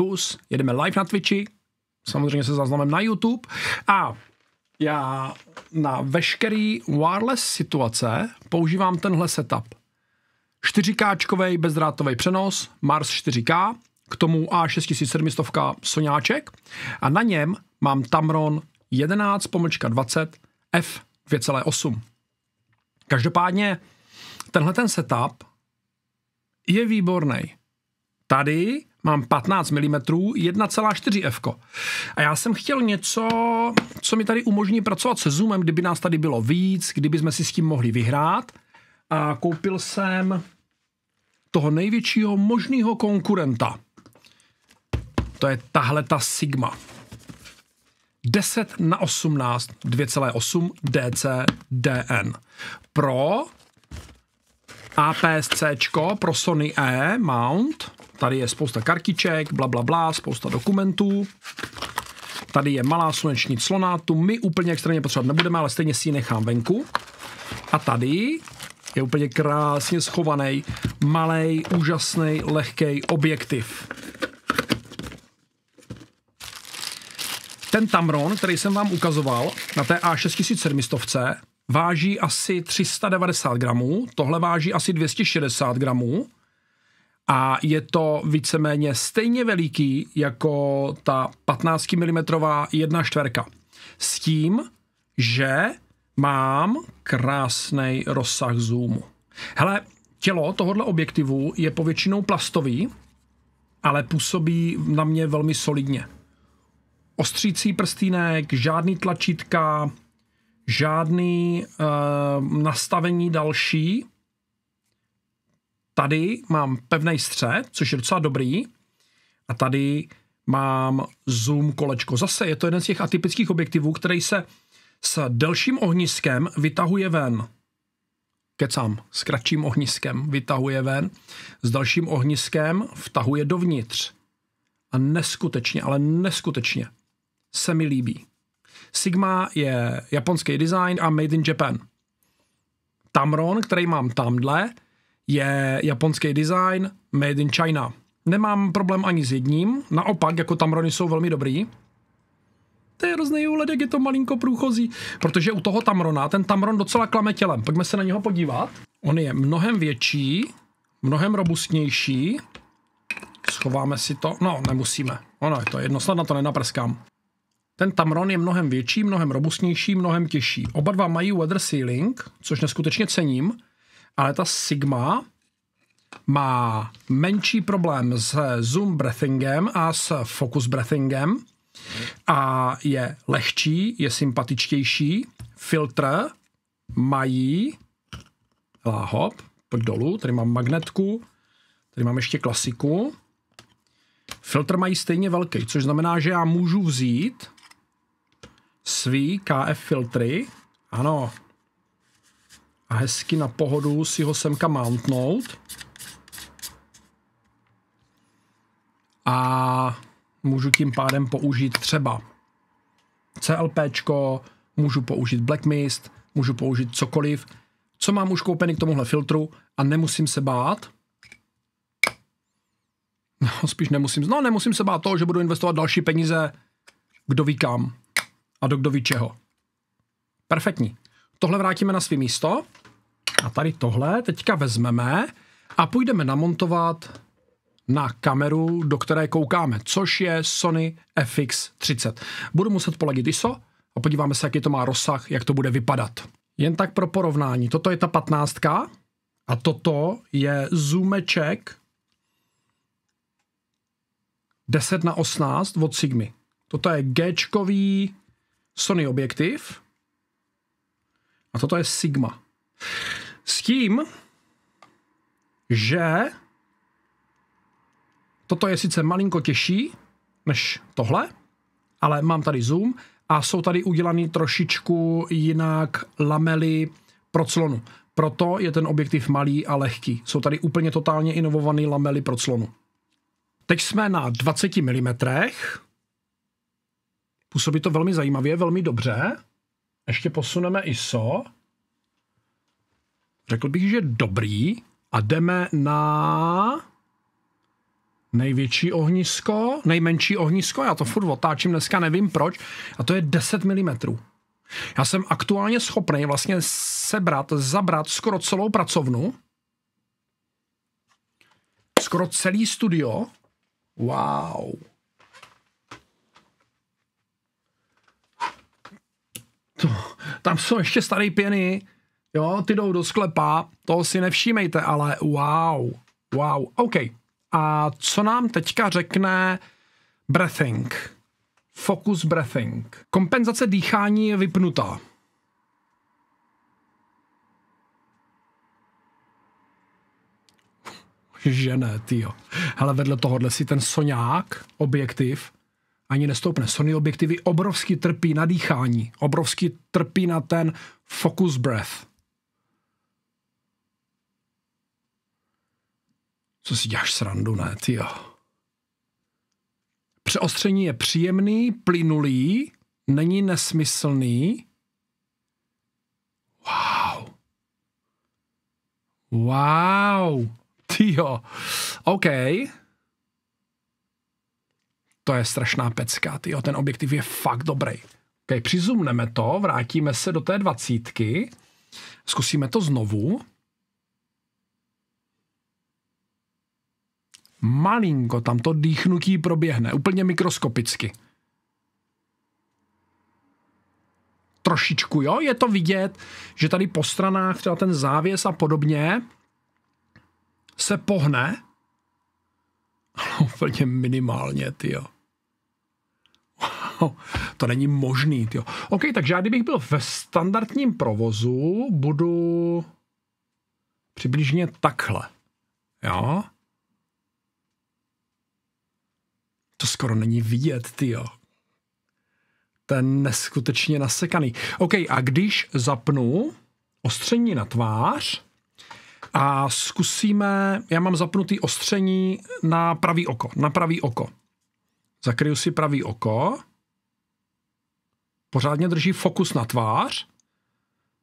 Čus, jedeme live na Twitchi, samozřejmě se záznamem na YouTube a já na veškerý wireless situace používám tenhle setup. 4K bezdrátový přenos, Mars 4K, k tomu A6700 Soňáček a na něm mám Tamron 11 20 F 2,8. Každopádně tenhle ten setup je výborný. Tady mám 15 mm 1,4 f. A já jsem chtěl něco, co mi tady umožní pracovat se zoomem, kdyby nás tady bylo víc, kdyby jsme si s tím mohli vyhrát. A koupil jsem toho největšího možného konkurenta. To je tahle ta Sigma. 10 na 18 2,8 DN Pro APS-C pro Sony E mount Tady je spousta kartiček, bla, bla, bla, spousta dokumentů. Tady je malá sluneční clona, tu my úplně extrémně potřebovat nebudeme, ale stejně si ji nechám venku. A tady je úplně krásně schovaný, malý, úžasný, lehký objektiv. Ten Tamron, který jsem vám ukazoval na té A6700, váží asi 390 gramů, tohle váží asi 260 gramů a je to víceméně stejně veliký jako ta 15 mm jedna čtverka. S tím, že mám krásný rozsah zoomu. Hele, tělo tohohle objektivu je povětšinou plastový, ale působí na mě velmi solidně. Ostřící prstínek, žádný tlačítka, žádný e, nastavení další, tady mám pevný střed, což je docela dobrý. A tady mám zoom kolečko. Zase je to jeden z těch atypických objektivů, který se s delším ohniskem vytahuje ven. Kecám, s kratším ohniskem vytahuje ven, s dalším ohniskem vtahuje dovnitř. A neskutečně, ale neskutečně se mi líbí. Sigma je japonský design a made in Japan. Tamron, který mám tamhle, je japonský design Made in China. Nemám problém ani s jedním, naopak, jako Tamrony jsou velmi dobrý. To je hrozný jak je to malinko průchozí, protože u toho Tamrona, ten Tamron docela klame tělem. Pojďme se na něho podívat. On je mnohem větší, mnohem robustnější. Schováme si to, no nemusíme, ono je to jedno, snad na to nenaprskám. Ten Tamron je mnohem větší, mnohem robustnější, mnohem těžší. Oba dva mají weather sealing, což neskutečně cením ale ta Sigma má menší problém s zoom breathingem a s focus breathingem a je lehčí, je sympatičtější. Filtr mají láhop, pojď dolů, tady mám magnetku, tady mám ještě klasiku. Filtr mají stejně velký, což znamená, že já můžu vzít svý KF filtry, ano, a hezky na pohodu si ho semka mountnout. A můžu tím pádem použít třeba CLPčko, můžu použít Black Mist, můžu použít cokoliv, co mám už koupený k tomuhle filtru a nemusím se bát. No, spíš nemusím, no nemusím se bát toho, že budu investovat další peníze kdo ví kam a do kdo ví čeho. Perfektní. Tohle vrátíme na své místo a tady tohle teďka vezmeme a půjdeme namontovat na kameru, do které koukáme, což je Sony FX30. Budu muset poladit ISO a podíváme se, jaký to má rozsah, jak to bude vypadat. Jen tak pro porovnání, toto je ta 15 a toto je zoomeček 10 na 18 od Sigmy. Toto je g Sony objektiv a toto je Sigma. S tím, že toto je sice malinko těžší než tohle, ale mám tady zoom a jsou tady udělaný trošičku jinak lamely pro clonu. Proto je ten objektiv malý a lehký. Jsou tady úplně totálně inovované lamely pro clonu. Teď jsme na 20 mm. Působí to velmi zajímavě, velmi dobře. Ještě posuneme ISO. Řekl bych, že dobrý. A jdeme na největší ohnisko, nejmenší ohnisko, já to furt otáčím, dneska nevím proč, a to je 10 mm. Já jsem aktuálně schopný vlastně sebrat, zabrat skoro celou pracovnu, skoro celý studio. Wow. To, tam jsou ještě staré pěny, Jo, ty jdou do sklepa, to si nevšímejte, ale wow, wow, OK. A co nám teďka řekne breathing? Focus breathing. Kompenzace dýchání je vypnutá. že ne, tyjo. Hele, vedle tohohle si ten soňák, objektiv, ani nestoupne. Sony objektivy obrovsky trpí na dýchání, obrovsky trpí na ten focus breath. Co si děláš srandu, ne, ty jo. Přeostření je příjemný, plynulý, není nesmyslný. Wow. Wow. Ty jo. OK. To je strašná pecka, ty jo. Ten objektiv je fakt dobrý. OK, přizumneme to, vrátíme se do té dvacítky. Zkusíme to znovu. malinko tam to dýchnutí proběhne, úplně mikroskopicky. Trošičku, jo, je to vidět, že tady po stranách třeba ten závěs a podobně se pohne, ale úplně minimálně, ty jo. to není možný, jo. OK, takže já kdybych byl ve standardním provozu, budu přibližně takhle. Jo? to skoro není vidět, ty jo. Ten neskutečně nasekaný. OK, a když zapnu ostření na tvář a zkusíme, já mám zapnutý ostření na pravý oko, na pravý oko. Zakryju si pravý oko, pořádně drží fokus na tvář,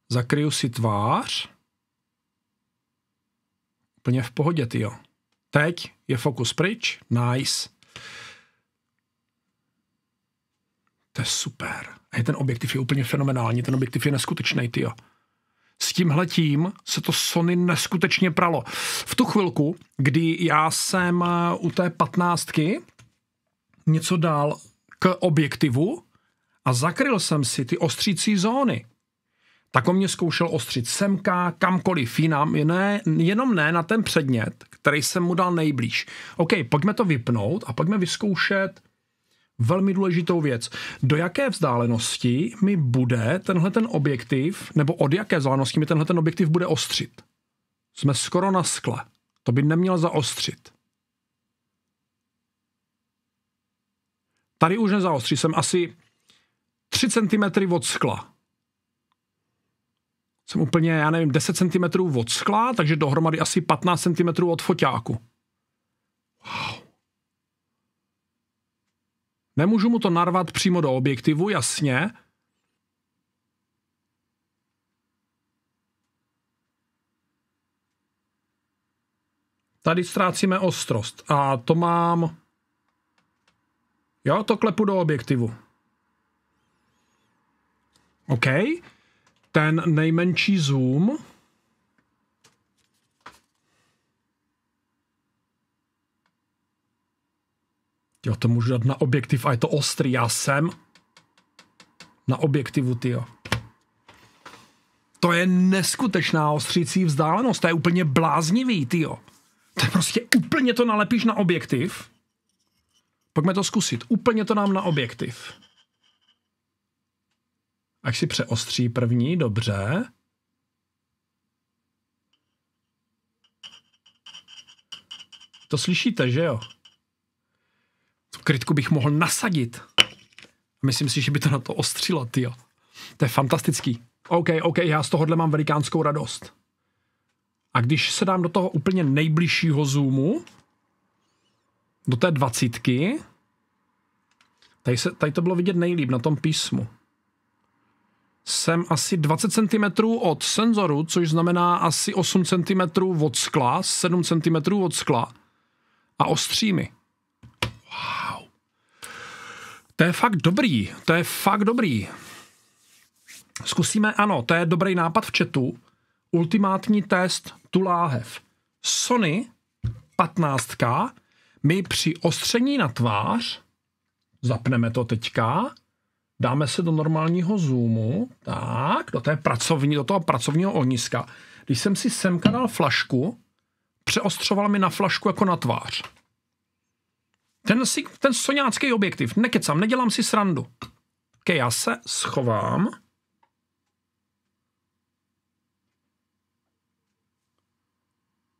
zakryju si tvář, úplně v pohodě, ty jo. Teď je fokus pryč, nice. To je super. A ten objektiv je úplně fenomenální, ten objektiv je neskutečný, ty s tímhletím se to Sony neskutečně pralo. V tu chvilku, kdy já jsem eh, u té patnáctky něco dal k objektivu a zakryl jsem si ty ostřící zóny, tak on mě zkoušel ostřit semka, kamkoliv jinam, ne, jenom ne na ten předmět, který jsem mu dal nejblíž. OK, pojďme to vypnout a pojďme vyzkoušet velmi důležitou věc. Do jaké vzdálenosti mi bude tenhle ten objektiv, nebo od jaké vzdálenosti mi tenhle ten objektiv bude ostřit? Jsme skoro na skle. To by neměl zaostřit. Tady už nezaostří, jsem asi 3 cm od skla. Jsem úplně, já nevím, 10 cm od skla, takže dohromady asi 15 cm od foťáku. Nemůžu mu to narvat přímo do objektivu, jasně. Tady ztrácíme ostrost a to mám... Jo, to klepu do objektivu. OK. Ten nejmenší zoom... Jo, to můžu dát na objektiv a je to ostrý, já jsem. Na objektivu, ty jo. To je neskutečná ostřící vzdálenost, to je úplně bláznivý, ty jo. To je prostě úplně to nalepíš na objektiv. Pojďme to zkusit. Úplně to nám na objektiv. Ať si přeostří první, dobře. To slyšíte, že jo? krytku bych mohl nasadit. Myslím si, že by to na to ostřilo, tyjo. To je fantastický. OK, OK, já z tohohle mám velikánskou radost. A když se dám do toho úplně nejbližšího zoomu, do té dvacítky, tady, se, tady to bylo vidět nejlíp na tom písmu. Jsem asi 20 cm od senzoru, což znamená asi 8 cm od skla, 7 cm od skla a mi. To je fakt dobrý, to je fakt dobrý. Zkusíme, ano, to je dobrý nápad v chatu. Ultimátní test tu láhev. Sony 15 my při ostření na tvář zapneme to teďka, dáme se do normálního zoomu, tak, do, té pracovní, do toho pracovního ohniska. Když jsem si semka dal flašku, přeostřoval mi na flašku jako na tvář. Ten, ten soňácký objektiv, nekecám, nedělám si srandu. Ke, já se schovám.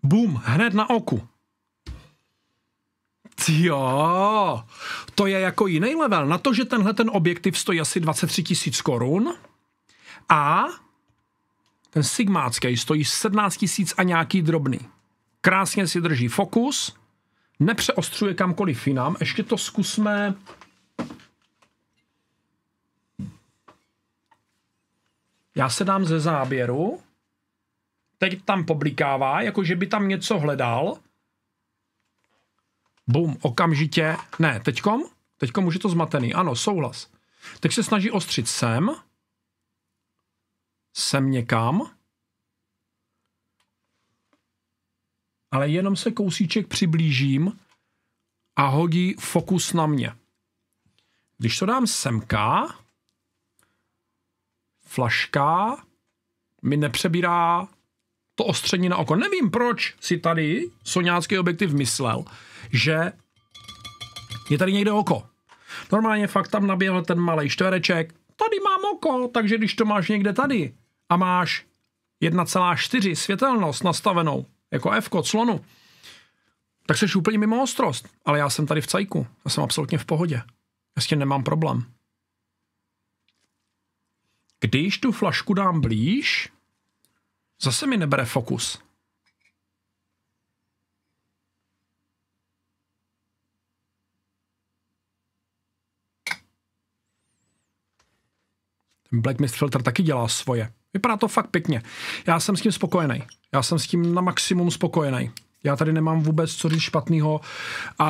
Bum, hned na oku. Jo, to je jako jiný level. Na to, že tenhle ten objektiv stojí asi 23 tisíc korun a ten sigmácký stojí 17 tisíc a nějaký drobný. Krásně si drží fokus, nepřeostřuje kamkoliv jinam. Ještě to zkusme... Já se dám ze záběru. Teď tam poblikává, jakože by tam něco hledal. Bum, okamžitě. Ne, teďkom? Teďkom už je to zmatený. Ano, souhlas. Teď se snaží ostřit sem. Sem někam. ale jenom se kousíček přiblížím a hodí fokus na mě. Když to dám semka, flaška mi nepřebírá to ostření na oko. Nevím, proč si tady soňácký objektiv myslel, že je tady někde oko. Normálně fakt tam naběhl ten malý čtvereček. Tady mám oko, takže když to máš někde tady a máš 1,4 světelnost nastavenou, jako F od slonu, tak seš úplně mimo ostrost. Ale já jsem tady v cajku. Já jsem absolutně v pohodě. Já s tím nemám problém. Když tu flašku dám blíž, zase mi nebere fokus. Ten Black Mist filter taky dělá svoje. Vypadá to fakt pěkně. Já jsem s tím spokojený. Já jsem s tím na maximum spokojený. Já tady nemám vůbec co říct špatného a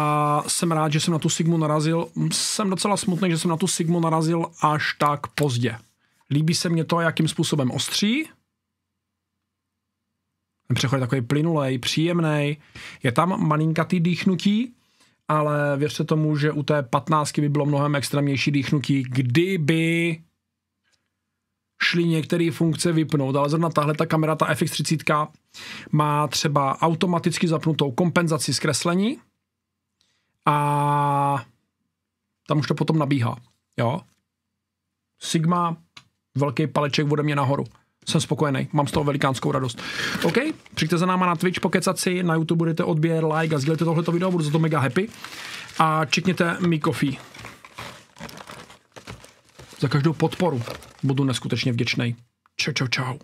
jsem rád, že jsem na tu Sigmu narazil. Jsem docela smutný, že jsem na tu Sigmu narazil až tak pozdě. Líbí se mně to, jakým způsobem ostří. Ten přechod je takový plynulej, příjemný. Je tam malinkatý dýchnutí, ale věřte tomu, že u té patnáctky by bylo mnohem extrémnější dýchnutí, kdyby šly některé funkce vypnout, ale zrovna tahle ta kamera, ta FX30, má třeba automaticky zapnutou kompenzaci zkreslení a tam už to potom nabíhá. Jo? Sigma, velký paleček ode mě nahoru. Jsem spokojený, mám z toho velikánskou radost. OK, přijďte za náma na Twitch, pokecat si, na YouTube budete odběr, like a sdílejte tohleto video, budu za to mega happy. A čekněte mi kofí. Za každou podporu. Budu neskutečně vděčný. Čau, čau, čau.